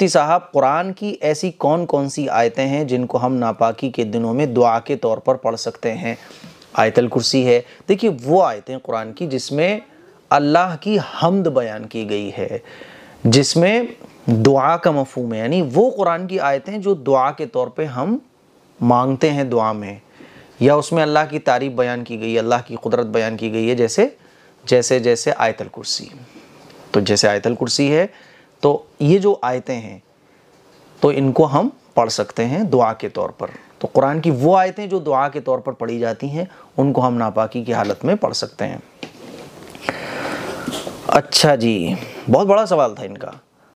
मुफ्ती साहब कुरान की ऐसी कौन कौन सी आयतें हैं जिनको हम नापाकी के दिनों में दुआ के तौर पर पढ़ सकते हैं आयतल कुर्सी है देखिए वो आयतें कुरान की जिसमें अल्लाह की हमद बयान की गई है जिसमें दुआ का मफहम है यानी वो कुरान की आयतें जो दुआ के तौर पे हम मांगते हैं दुआ में या उसमें अल्लाह की तारीफ़ बयान की गई है अल्लाह की कुदरत बयान की गई है जैसे जैसे जैसे आयतल कुर्सी तो जैसे आयतल कुर्सी है तो ये जो आयतें हैं तो इनको हम पढ़ सकते हैं दुआ के तौर पर तो कुरान की वो आयतें जो दुआ के तौर पर पढ़ी जाती हैं उनको हम नापाकी की हालत में पढ़ सकते हैं अच्छा जी बहुत बड़ा सवाल था इनका